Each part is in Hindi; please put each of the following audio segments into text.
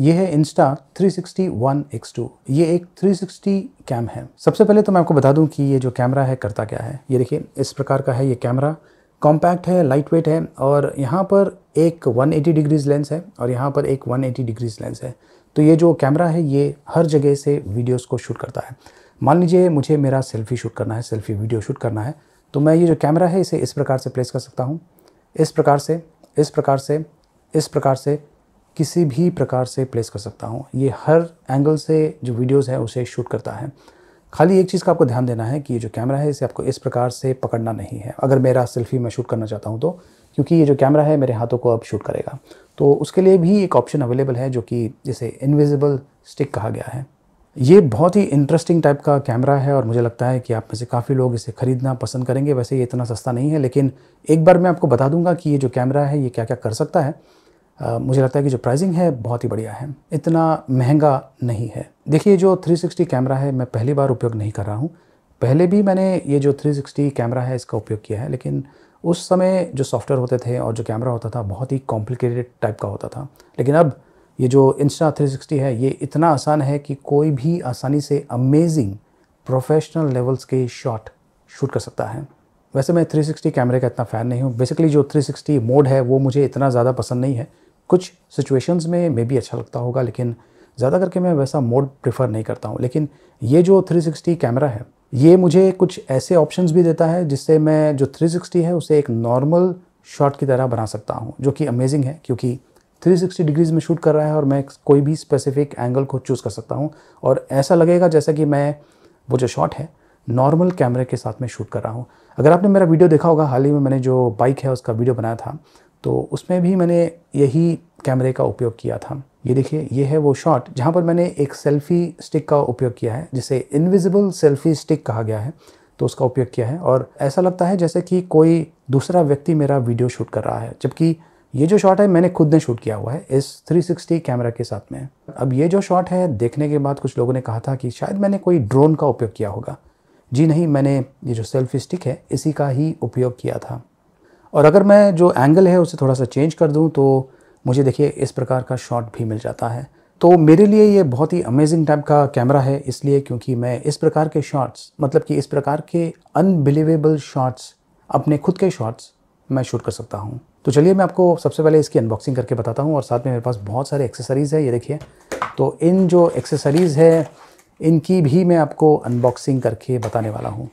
ये है इंस्टा 360 वन एक्स टू ये एक 360 कैम है सबसे पहले तो मैं आपको बता दूं कि ये जो कैमरा है करता क्या है ये देखिए इस प्रकार का है ये कैमरा कॉम्पैक्ट है लाइट वेट है और यहाँ पर एक 180 डिग्रीज लेंस है और यहाँ पर एक 180 डिग्रीज लेंस है तो ये जो कैमरा है ये हर जगह से वीडियोज़ को शूट करता है मान लीजिए मुझे मेरा सेल्फी शूट करना है सेल्फी वीडियो शूट करना है तो मैं ये जो कैमरा है इसे इस प्रकार से प्लेस कर सकता हूँ इस प्रकार से इस प्रकार से इस प्रकार से किसी भी प्रकार से प्लेस कर सकता हूँ ये हर एंगल से जो वीडियोज़ है उसे शूट करता है खाली एक चीज़ का आपको ध्यान देना है कि ये जो कैमरा है इसे आपको इस प्रकार से पकड़ना नहीं है अगर मेरा सेल्फी मैं शूट करना चाहता हूँ तो क्योंकि ये जो कैमरा है मेरे हाथों को अब शूट करेगा तो उसके लिए भी एक ऑप्शन अवेलेबल है जो कि जिसे इनविजिबल स्टिक कहा गया है ये बहुत ही इंटरेस्टिंग टाइप का कैमरा है और मुझे लगता है कि आप में से काफ़ी लोग इसे ख़रीदना पसंद करेंगे वैसे ये इतना सस्ता नहीं है लेकिन एक बार मैं आपको बता दूंगा कि ये जो कैमरा है ये क्या क्या कर सकता है मुझे लगता है कि जो प्राइसिंग है बहुत ही बढ़िया है इतना महंगा नहीं है देखिए जो 360 कैमरा है मैं पहली बार उपयोग नहीं कर रहा हूँ पहले भी मैंने ये जो 360 कैमरा है इसका उपयोग किया है लेकिन उस समय जो सॉफ्टवेयर होते थे और जो कैमरा होता था बहुत ही कॉम्प्लिकेटेड टाइप का होता था लेकिन अब ये जो इंस्टा 360 है ये इतना आसान है कि कोई भी आसानी से अमेजिंग प्रोफेशनल लेवल्स के शॉट शूट कर सकता है वैसे मैं 360 कैमरे का इतना फ़ैन नहीं हूँ बेसिकली जो 360 मोड है वो मुझे इतना ज़्यादा पसंद नहीं है कुछ सिचुएशंस में मे भी अच्छा लगता होगा लेकिन ज़्यादा करके मैं वैसा मोड प्रेफर नहीं करता हूँ लेकिन ये जो 360 कैमरा है ये मुझे कुछ ऐसे ऑप्शंस भी देता है जिससे मैं जो 360 है उसे एक नॉर्मल शॉट की तरह बना सकता हूँ जो कि अमेजिंग है क्योंकि 360 डिग्रीज में शूट कर रहा है और मैं कोई भी स्पेसिफिक एंगल को चूज़ कर सकता हूँ और ऐसा लगेगा जैसा कि मैं वो जो शॉट है नॉर्मल कैमरे के साथ में शूट कर रहा हूँ अगर आपने मेरा वीडियो देखा होगा हाल ही में मैंने जो बाइक है उसका वीडियो बनाया था तो उसमें भी मैंने यही कैमरे का उपयोग किया था ये देखिए ये है वो शॉट जहाँ पर मैंने एक सेल्फ़ी स्टिक का उपयोग किया है जिसे इनविजिबल सेल्फ़ी स्टिक कहा गया है तो उसका उपयोग किया है और ऐसा लगता है जैसे कि कोई दूसरा व्यक्ति मेरा वीडियो शूट कर रहा है जबकि ये जो शॉट है मैंने खुद ने शूट किया हुआ है इस 360 कैमरा के साथ में अब ये जो शॉट है देखने के बाद कुछ लोगों ने कहा था कि शायद मैंने कोई ड्रोन का उपयोग किया होगा जी नहीं मैंने ये जो सेल्फी स्टिक है इसी का ही उपयोग किया था और अगर मैं जो एंगल है उसे थोड़ा सा चेंज कर दूँ तो मुझे देखिए इस प्रकार का शॉट भी मिल जाता है तो मेरे लिए ये बहुत ही अमेजिंग टाइप का कैमरा है इसलिए क्योंकि मैं इस प्रकार के शॉट्स मतलब कि इस प्रकार के अनबिलीवेबल शॉट्स अपने खुद के शॉट्स मैं शूट कर सकता हूँ तो चलिए मैं आपको सबसे पहले इसकी अनबॉक्सिंग करके बताता हूँ और साथ में मेरे पास बहुत सारे एक्सेसरीज़ है ये देखिए तो इन जो एक्सेसरीज़ है इनकी भी मैं आपको अनबॉक्सिंग करके बताने वाला हूँ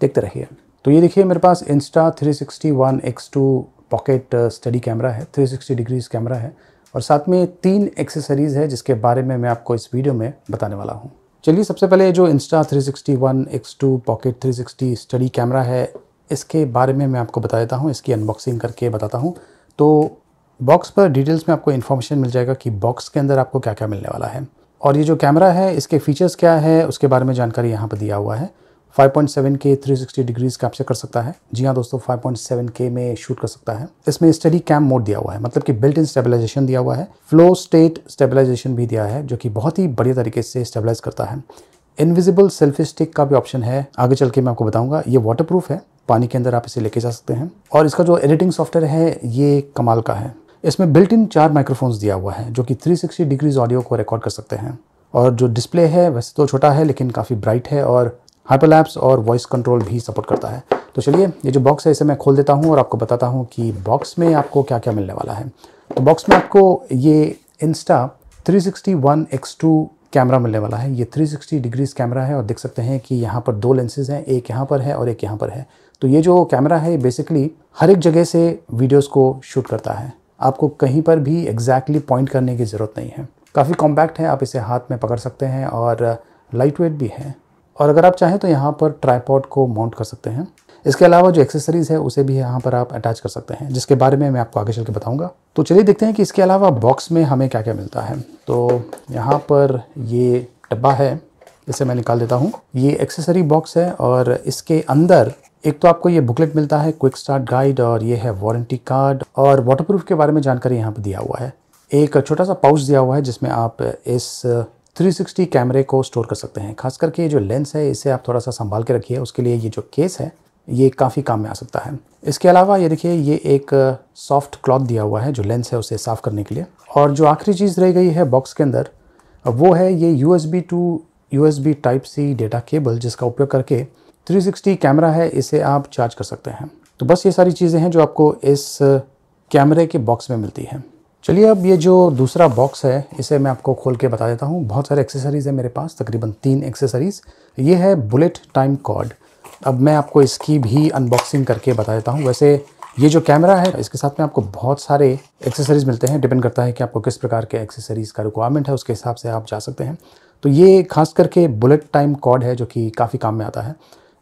देखते रहिए तो ये देखिए मेरे पास Insta three sixty one X two pocket steady camera है 360 डिग्रीज कैमरा है और साथ में तीन एक्सेसरीज़ है जिसके बारे में मैं आपको इस वीडियो में बताने वाला हूँ चलिए सबसे पहले जो Insta 361 X2 pocket 360 study camera है इसके बारे में मैं आपको बता देता हूँ इसकी अनबॉक्सिंग करके बताता हूँ तो बॉक्स पर डिटेल्स में आपको इन्फॉर्मेशन मिल जाएगा कि बॉक्स के अंदर आपको क्या क्या मिलने वाला है और ये जो कैमरा है इसके फीचर्स क्या है उसके बारे में जानकारी यहाँ पर दिया हुआ है 5.7K के 360 डिग्रीज कैप्चर कर सकता है जी हाँ दोस्तों 5.7K के में शूट कर सकता है इसमें स्टडी कैम मोड दिया हुआ है मतलब कि बिल्ट इन स्टेबलाइजेशन दिया हुआ है फ्लो स्टेट स्टेबलाइजेशन भी दिया है जो कि बहुत ही बढ़िया तरीके से स्टेबलाइज करता है इनविजिबल सेल्फी स्टिक का भी ऑप्शन है आगे चल के मैं आपको बताऊंगा ये वाटर है पानी के अंदर आप इसे लेके जा सकते हैं और इसका जो एडिटिंग सॉफ्टवेयर है ये कमाल का है इसमें बिल्ट इन चार माइक्रोफोन्स दिया हुआ है जो कि 360 डिग्रीज ऑडियो को रिकॉर्ड कर सकते हैं और जो डिस्प्ले है वैसे तो छोटा है लेकिन काफ़ी ब्राइट है और हाइपरलैप्स और वॉइस कंट्रोल भी सपोर्ट करता है तो चलिए ये जो बॉक्स है इसे मैं खोल देता हूँ और आपको बताता हूँ कि बॉक्स में आपको क्या क्या मिलने वाला है तो बॉक्स में आपको ये इंस्टा 361 X2 कैमरा मिलने वाला है ये 360 डिग्रीज कैमरा है और देख सकते हैं कि यहाँ पर दो लेंसेज हैं एक यहाँ पर है और एक यहाँ पर है तो ये जो कैमरा है बेसिकली हर एक जगह से वीडियोस को शूट करता है आपको कहीं पर भी एग्जैक्टली exactly पॉइंट करने की ज़रूरत नहीं है काफ़ी कॉम्पैक्ट है आप इसे हाथ में पकड़ सकते हैं और लाइट वेट भी है और अगर आप चाहें तो यहाँ पर ट्राईपॉड को माउंट कर सकते हैं इसके अलावा जो एक्सेसरीज़ है उसे भी यहाँ पर आप अटैच कर सकते हैं जिसके बारे में मैं आपको आगे चल के बताऊँगा तो चलिए देखते हैं कि इसके अलावा बॉक्स में हमें क्या क्या मिलता है तो यहाँ पर ये डब्बा है इसे मैं निकाल देता हूँ ये एक्सेसरी बॉक्स है और इसके अंदर एक तो आपको ये बुकलेट मिलता है क्विक स्टार्ट गाइड और ये है वारंटी कार्ड और वाटरप्रूफ के बारे में जानकारी यहाँ पर दिया हुआ है एक छोटा सा पाउच दिया हुआ है जिसमें आप इस 360 कैमरे को स्टोर कर सकते हैं खास करके ये जो लेंस है इसे आप थोड़ा सा संभाल के रखिए उसके लिए ये जो केस है ये काफ़ी काम में आ सकता है इसके अलावा ये देखिए ये एक सॉफ्ट क्लॉथ दिया हुआ है जो लेंस है उसे साफ़ करने के लिए और जो आखिरी चीज़ रह गई है बॉक्स के अंदर वो है ये U S B to U S B type C data cable जिसका उपयोग करके 360 कैमरा है इसे आप चार्ज कर सकते हैं तो बस ये सारी चीज़ें हैं जो आपको इस कैमरे के बॉक्स में मिलती हैं चलिए अब ये जो दूसरा बॉक्स है इसे मैं आपको खोल के बता देता हूँ बहुत सारे एक्सेसरीज़ है मेरे पास तकरीबन तीन एक्सेसरीज़ ये है बुलेट टाइम कॉर्ड अब मैं आपको इसकी भी अनबॉक्सिंग करके बता देता हूँ वैसे ये जो कैमरा है इसके साथ में आपको बहुत सारे एक्सेसरीज़ मिलते हैं डिपेंड करता है कि आपको किस प्रकार के एक्सेसरीज़ का रिक्वायरमेंट है उसके हिसाब से आप जा सकते हैं तो ये खास करके बुलेट टाइम कॉर्ड है जो कि काफ़ी काम में आता है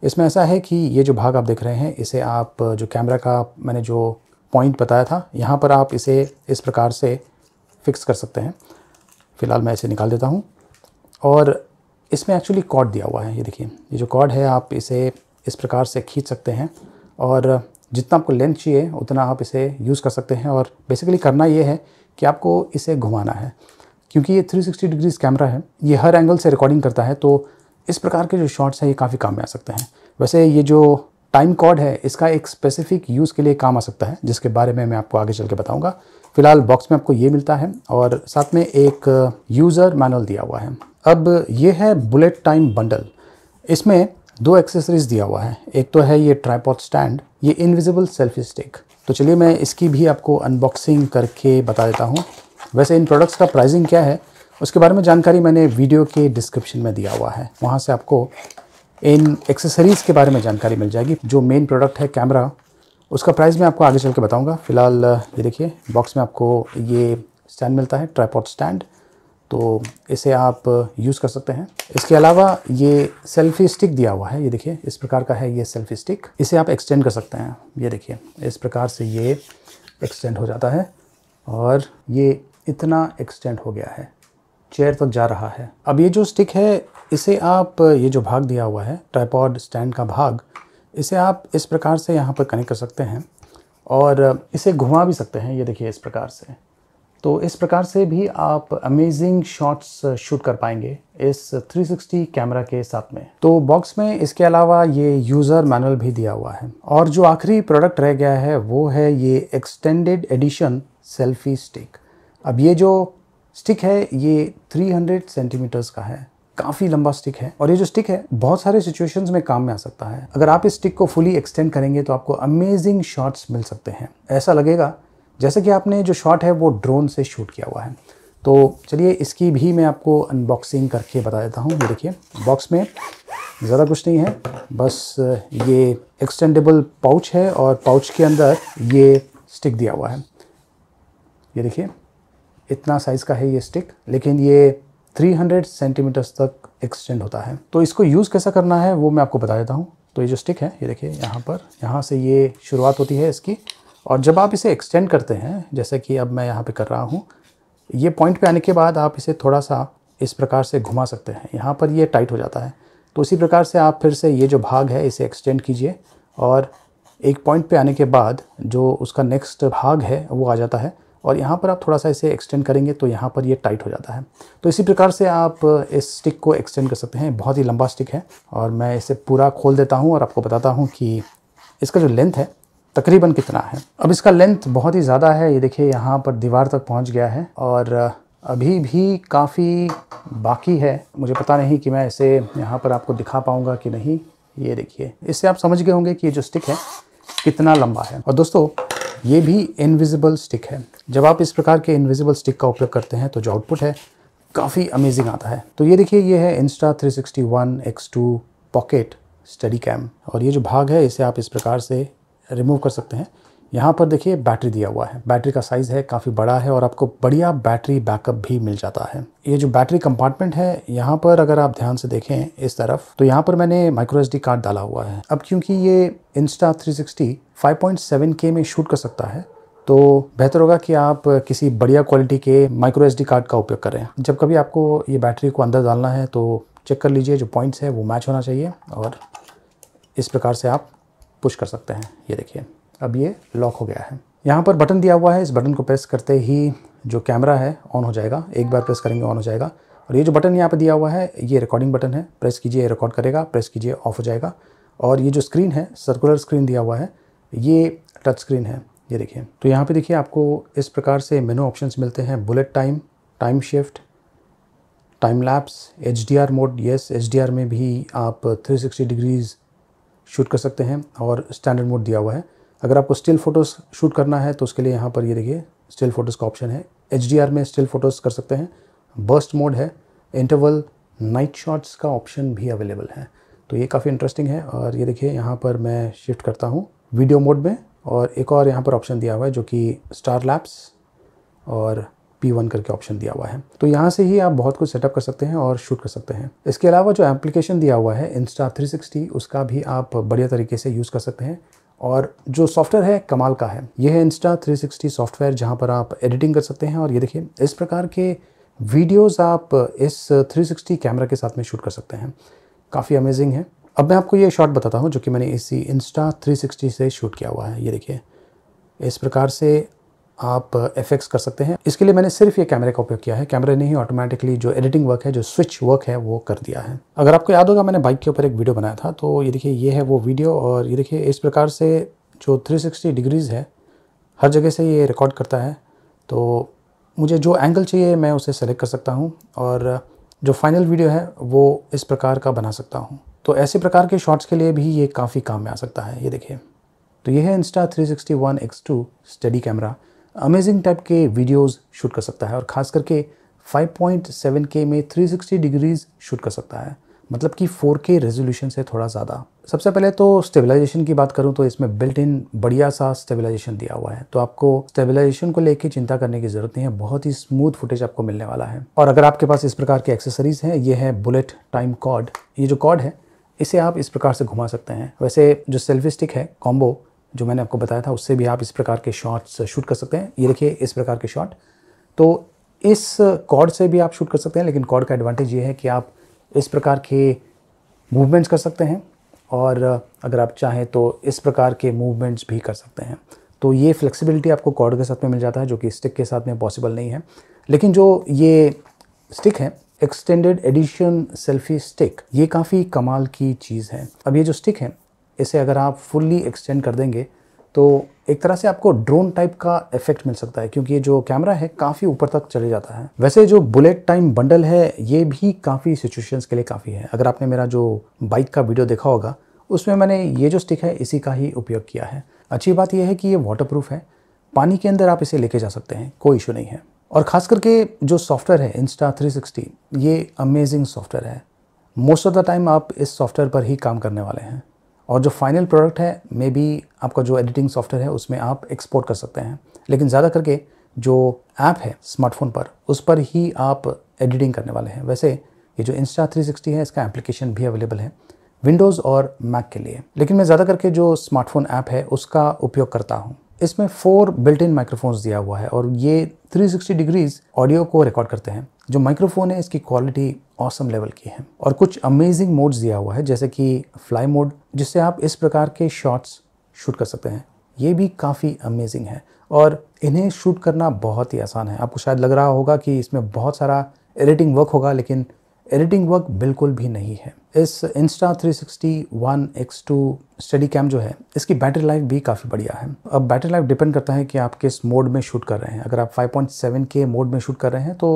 इसमें ऐसा है कि ये जो भाग आप देख रहे हैं इसे आप जो कैमरा का मैंने जो पॉइंट बताया था यहाँ पर आप इसे इस प्रकार से फिक्स कर सकते हैं फ़िलहाल मैं इसे निकाल देता हूँ और इसमें एक्चुअली कॉर्ड दिया हुआ है ये देखिए ये जो कॉर्ड है आप इसे इस प्रकार से खींच सकते हैं और जितना आपको लेंथ चाहिए उतना आप इसे यूज़ कर सकते हैं और बेसिकली करना ये है कि आपको इसे घुमाना है क्योंकि ये 360 डिग्रीज कैमरा है ये हर एंगल से रिकॉर्डिंग करता है तो इस प्रकार के जो शॉट्स हैं ये काफ़ी काम में आ सकते हैं वैसे ये जो टाइम कॉड है इसका एक स्पेसिफिक यूज़ के लिए काम आ सकता है जिसके बारे में मैं आपको आगे चल के बताऊँगा फिलहाल बॉक्स में आपको ये मिलता है और साथ में एक यूज़र मैनुअल दिया हुआ है अब ये है बुलेट टाइम बंडल इसमें दो एक्सेसरीज दिया हुआ है एक तो है ये ट्राईपॉड स्टैंड ये इनविजिबल सेल्फी स्टिक तो चलिए मैं इसकी भी आपको अनबॉक्सिंग करके बता देता हूँ वैसे इन प्रोडक्ट्स का प्राइसिंग क्या है उसके बारे में जानकारी मैंने वीडियो के डिस्क्रिप्शन में दिया हुआ है वहाँ से आपको इन एक्सेसरीज़ के बारे में जानकारी मिल जाएगी जो मेन प्रोडक्ट है कैमरा उसका प्राइस मैं आपको आगे चल के बताऊँगा फ़िलहाल ये देखिए बॉक्स में आपको ये स्टैंड मिलता है ट्राईपॉड स्टैंड तो इसे आप यूज़ कर सकते हैं इसके अलावा ये सेल्फी स्टिक दिया हुआ है ये देखिए इस प्रकार का है ये सेल्फी स्टिक इसे आप एक्सटेंड कर सकते हैं ये देखिए इस प्रकार से ये एक्सटेंड हो जाता है और ये इतना एक्सटेंड हो गया है चेयर तक तो जा रहा है अब ये जो स्टिक है इसे आप ये जो भाग दिया हुआ है ट्राईपॉड स्टैंड का भाग इसे आप इस प्रकार से यहाँ पर कनेक्ट कर सकते हैं और इसे घुमा भी सकते हैं ये देखिए इस प्रकार से तो इस प्रकार से भी आप अमेजिंग शॉट्स शूट कर पाएंगे इस 360 कैमरा के साथ में तो बॉक्स में इसके अलावा ये यूज़र मैनुअल भी दिया हुआ है और जो आखिरी प्रोडक्ट रह गया है वो है ये एक्सटेंडेड एडिशन सेल्फी स्टिक अब ये जो स्टिक है ये 300 सेंटीमीटर्स का है काफ़ी लंबा स्टिक है और ये जो स्टिक है बहुत सारे सिचुएशंस में काम में आ सकता है अगर आप इस स्टिक को फुली एक्सटेंड करेंगे तो आपको अमेजिंग शॉट्स मिल सकते हैं ऐसा लगेगा जैसे कि आपने जो शॉट है वो ड्रोन से शूट किया हुआ है तो चलिए इसकी भी मैं आपको अनबॉक्सिंग करके बता देता हूँ ये देखिए बॉक्स में ज़्यादा कुछ नहीं है बस ये एक्सटेंडेबल पाउच है और पाउच के अंदर ये स्टिक दिया हुआ है ये देखिए इतना साइज़ का है ये स्टिक लेकिन ये 300 सेंटीमीटर्स तक एक्सटेंड होता है तो इसको यूज़ कैसा करना है वो मैं आपको बता देता हूँ तो ये जो स्टिक है ये देखिए यहाँ पर यहाँ से ये शुरुआत होती है इसकी और जब आप इसे एक्सटेंड करते हैं जैसे कि अब मैं यहाँ पे कर रहा हूँ ये पॉइंट पे आने के बाद आप इसे थोड़ा सा इस प्रकार से घुमा सकते हैं यहाँ पर ये टाइट हो जाता है तो इसी प्रकार से आप फिर से ये जो भाग है इसे एक्सटेंड कीजिए और एक पॉइंट पे आने के बाद जो उसका नेक्स्ट भाग है वो आ जाता है और यहाँ पर आप थोड़ा सा इसे एक्सटेंड करेंगे तो यहाँ पर ये टाइट हो जाता है तो इसी प्रकार से आप इस स्टिक को एक्सटेंड कर सकते हैं बहुत ही लंबा स्टिक है और मैं इसे पूरा खोल देता हूँ और आपको बताता हूँ कि इसका जो लेंथ है तकरीबन कितना है अब इसका लेंथ बहुत ही ज़्यादा है ये देखिए यहाँ पर दीवार तक पहुँच गया है और अभी भी काफ़ी बाकी है मुझे पता नहीं कि मैं इसे यहाँ पर आपको दिखा पाऊँगा कि नहीं ये देखिए इससे आप समझ गए होंगे कि ये जो स्टिक है कितना लंबा है और दोस्तों ये भी इनविजिबल स्टिक है जब आप इस प्रकार के इनविजिबल स्टिक का उपयोग करते हैं तो जो आउटपुट है काफ़ी अमेजिंग आता है तो ये देखिए ये है Insta 361 two pocket steady cam और ये जो भाग है इसे आप इस प्रकार से रिमूव कर सकते हैं यहाँ पर देखिए बैटरी दिया हुआ है बैटरी का साइज़ है काफ़ी बड़ा है और आपको बढ़िया बैटरी बैकअप भी मिल जाता है ये जो बैटरी कंपार्टमेंट है यहाँ पर अगर आप ध्यान से देखें इस तरफ तो यहाँ पर मैंने माइक्रो एस कार्ड डाला हुआ है अब क्योंकि ये इंस्टा 360 के में शूट कर सकता है तो बेहतर होगा कि आप किसी बढ़िया क्वालिटी के माइक्रो एस कार्ड का उपयोग करें जब कभी आपको ये बैटरी को अंदर डालना है तो चेक कर लीजिए जो पॉइंट्स है वो मैच होना चाहिए और इस प्रकार से आप पुश कर सकते हैं ये देखिए अब ये लॉक हो गया है यहाँ पर बटन दिया हुआ है इस बटन को प्रेस करते ही जो कैमरा है ऑन हो जाएगा एक बार प्रेस करेंगे ऑन हो जाएगा और ये जो बटन यहाँ पर दिया हुआ है ये रिकॉर्डिंग बटन है प्रेस कीजिए रिकॉर्ड करेगा प्रेस कीजिए ऑफ हो जाएगा और ये जो स्क्रीन है सर्कुलर स्क्रीन दिया हुआ है ये टच स्क्रीन है ये देखिए तो यहाँ पे देखिए आपको इस प्रकार से मेनू ऑप्शंस मिलते हैं bullet time time shift time lapse H mode yes H में भी आप 360 डिग्रीज शूट कर सकते हैं और स्टैंडर्ड मोड दिया हुआ है अगर आपको स्टिल फ़ोटोज़ शूट करना है तो उसके लिए यहाँ पर ये देखिए स्टिल फ़ोटोज़ का ऑप्शन है एच में स्टिल फ़ोटोज़ कर सकते हैं बर्स्ट मोड है इंटरवल नाइट शॉट्स का ऑप्शन भी अवेलेबल है तो ये काफ़ी इंटरेस्टिंग है और ये देखिए यहाँ पर मैं शिफ्ट करता हूँ वीडियो मोड में और एक और यहाँ पर ऑप्शन दिया हुआ है जो कि स्टार लैप्स और पी वन करके ऑप्शन दिया हुआ है तो यहाँ से ही आप बहुत कुछ सेटअप कर सकते हैं और शूट कर सकते हैं इसके अलावा जो एप्लीकेशन दिया हुआ है इंस्टा 360 उसका भी आप बढ़िया तरीके से यूज़ कर सकते हैं और जो सॉफ्टवेयर है कमाल का है यह है इंस्टा 360 सॉफ्टवेयर जहां पर आप एडिटिंग कर सकते हैं और ये देखिए इस प्रकार के वीडियोस आप इस 360 कैमरा के साथ में शूट कर सकते हैं काफ़ी अमेजिंग है अब मैं आपको ये शॉट बताता हूँ जो कि मैंने इसी इंस्टा 360 से शूट किया हुआ है ये देखिए इस प्रकार से आप इफ़ेक्ट्स कर सकते हैं इसके लिए मैंने सिर्फ ये कैमरे का उपयोग किया है कैमरे ने ही ऑटोमेटिकली जो एडिटिंग वर्क है जो स्विच वर्क है वो कर दिया है अगर आपको याद होगा मैंने बाइक के ऊपर एक वीडियो बनाया था तो ये देखिए ये है वो वीडियो और ये देखिए इस प्रकार से जो 360 डिग्रीज़ है हर जगह से ये रिकॉर्ड करता है तो मुझे जो एंगल चाहिए मैं उसे सेलेक्ट कर सकता हूँ और जो फाइनल वीडियो है वो इस प्रकार का बना सकता हूँ तो ऐसे प्रकार के शॉट्स के लिए भी ये काफ़ी काम में आ सकता है ये देखिए तो ये है Insta three X two steady camera amazing type के वीडियोस शूट कर सकता है और ख़ास करके 5.7K के में 360 डिग्रीज शूट कर सकता है मतलब कि 4K रेजोल्यूशन से थोड़ा ज़्यादा सबसे पहले तो स्टेबलाइजेशन की बात करूं तो इसमें बिल्ट इन बढ़िया सा स्टेबलाइजेशन दिया हुआ है तो आपको स्टेबलाइजेशन को लेकर चिंता करने की ज़रूरत नहीं है बहुत ही स्मूथ फुटेज आपको मिलने वाला है और अगर आपके पास इस प्रकार के एक्सेसरीज़ हैं ये है बुलेट टाइम कॉड ये जो कॉड है इसे आप इस प्रकार से घुमा सकते हैं वैसे जो सेल्फी स्टिक है कॉम्बो जो मैंने आपको बताया था उससे भी आप इस प्रकार के शॉट्स शूट कर सकते हैं ये देखिए इस प्रकार के शॉट तो इस कॉर्ड से भी आप शूट कर सकते हैं लेकिन कॉर्ड का एडवांटेज ये है कि आप इस प्रकार के मूवमेंट्स कर सकते हैं और अगर आप चाहें तो इस प्रकार के मूवमेंट्स भी कर सकते हैं तो ये फ्लेक्सिबिलिटी आपको कॉर्ड के साथ में मिल जाता है जो कि स्टिक के साथ में पॉसिबल नहीं है लेकिन जो ये स्टिक है एक्सटेंडेड एडिशन सेल्फी स्टिक ये काफ़ी कमाल की चीज़ है अब ये जो स्टिक है इसे अगर आप फुल्ली एक्सटेंड कर देंगे तो एक तरह से आपको ड्रोन टाइप का इफेक्ट मिल सकता है क्योंकि ये जो कैमरा है काफ़ी ऊपर तक चले जाता है वैसे जो बुलेट टाइम बंडल है ये भी काफ़ी सिचुएशंस के लिए काफ़ी है अगर आपने मेरा जो बाइक का वीडियो देखा होगा उसमें मैंने ये जो स्टिक है इसी का ही उपयोग किया है अच्छी बात यह है कि ये वाटर है पानी के अंदर आप इसे लेके जा सकते हैं कोई इशू नहीं है और ख़ास करके जो सॉफ्टवेयर है इंस्टा थ्री ये अमेजिंग सॉफ्टवेयर है मोस्ट ऑफ द टाइम आप इस सॉफ्टवेयर पर ही काम करने वाले हैं और जो फाइनल प्रोडक्ट है मे बी आपका जो एडिटिंग सॉफ्टवेयर है उसमें आप एक्सपोर्ट कर सकते हैं लेकिन ज़्यादा करके जो ऐप है स्मार्टफोन पर उस पर ही आप एडिटिंग करने वाले हैं वैसे ये जो इंस्टा 360 है इसका एप्लीकेशन भी अवेलेबल है विंडोज़ और मैक के लिए लेकिन मैं ज़्यादा करके जो स्मार्टफोन ऐप है उसका उपयोग करता हूँ इसमें फोर बिल्ट इन माइक्रोफोन्स दिया हुआ है और ये 360 डिग्रीज ऑडियो को रिकॉर्ड करते हैं जो माइक्रोफोन है इसकी क्वालिटी औसम लेवल की है और कुछ अमेजिंग मोड्स दिया हुआ है जैसे कि फ्लाई मोड जिससे आप इस प्रकार के शॉट्स शूट कर सकते हैं ये भी काफ़ी अमेजिंग है और इन्हें शूट करना बहुत ही आसान है आपको शायद लग रहा होगा कि इसमें बहुत सारा एडिटिंग वर्क होगा लेकिन एडिटिंग वर्क बिल्कुल भी नहीं है इस Insta 360 one X two study cam जो है इसकी बैटरी लाइफ भी काफ़ी बढ़िया है अब बैटरी लाइफ डिपेंड करता है कि आप किस मोड में शूट कर रहे हैं अगर आप 5.7 के मोड में शूट कर रहे हैं तो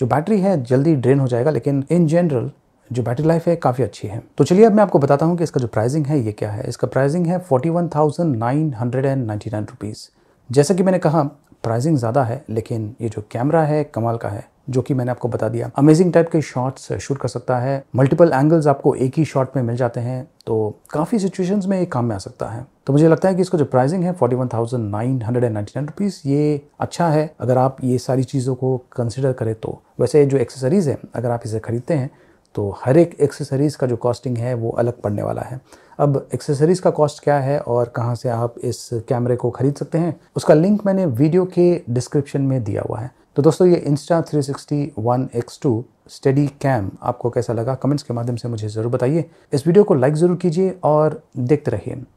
जो बैटरी है जल्दी ड्रेन हो जाएगा लेकिन इन जनरल जो बैटरी लाइफ है काफ़ी अच्छी है तो चलिए अब मैं आपको बताता हूँ कि इसका जो प्राइसिंग है ये क्या है इसका प्राइसिंग है forty one thousand nine hundred and ninety nine rupees जैसा कि मैंने कहा प्राइसिंग ज़्यादा है लेकिन ये जो कैमरा है कमाल का है जो कि मैंने आपको बता दिया अमेजिंग टाइप के शॉट्स शूट कर सकता है मल्टीपल एंगल्स आपको एक ही शॉट में मिल जाते हैं तो काफ़ी सिचुएशंस में ये काम में आ सकता है तो मुझे लगता है कि इसका जो प्राइसिंग है forty one thousand nine hundred and ninety nine rupees ये अच्छा है अगर आप ये सारी चीज़ों को कंसिडर करें तो वैसे जो एक्सेसरीज़ है अगर आप इसे ख़रीदते हैं तो हर एक एक्सेसरीज़ का जो कॉस्टिंग है वो अलग पड़ने वाला है अब एक्सेसरीज़ का कॉस्ट क्या है और कहाँ से आप इस कैमरे को ख़रीद सकते हैं उसका लिंक मैंने वीडियो के डिस्क्रिप्शन में दिया हुआ है तो दोस्तों ये Insta three sixty one X two study cam आपको कैसा लगा कमेंट्स के माध्यम से मुझे ज़रूर बताइए इस वीडियो को लाइक ज़रूर कीजिए और देखते रहिए